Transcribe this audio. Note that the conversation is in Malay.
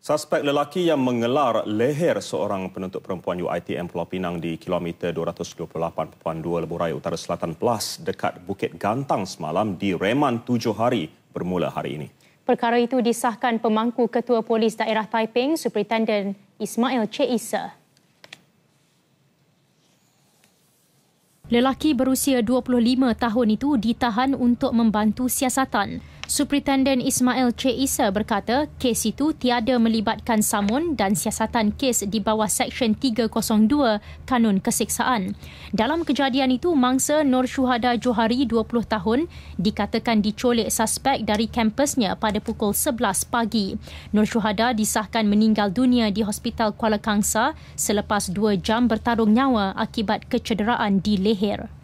Suspek lelaki yang mengelar leher seorang penuntut perempuan UITM Pulau Pinang di kilometer 228.2 Lebuh Raya Utara Selatan Plus dekat Bukit Gantang semalam di Reman tujuh hari bermula hari ini. Perkara itu disahkan pemangku Ketua Polis Daerah Taiping, Superintendent Ismail Che Isa. Lelaki berusia 25 tahun itu ditahan untuk membantu siasatan. Superintendent Ismail C. Isa berkata kes itu tiada melibatkan samun dan siasatan kes di bawah Seksyen 302 Kanun Kesiksaan. Dalam kejadian itu, mangsa Nur Syuhada Johari 20 tahun dikatakan dicolek suspek dari kampusnya pada pukul 11 pagi. Nur Syuhada disahkan meninggal dunia di Hospital Kuala Kangsa selepas dua jam bertarung nyawa akibat kecederaan di leher.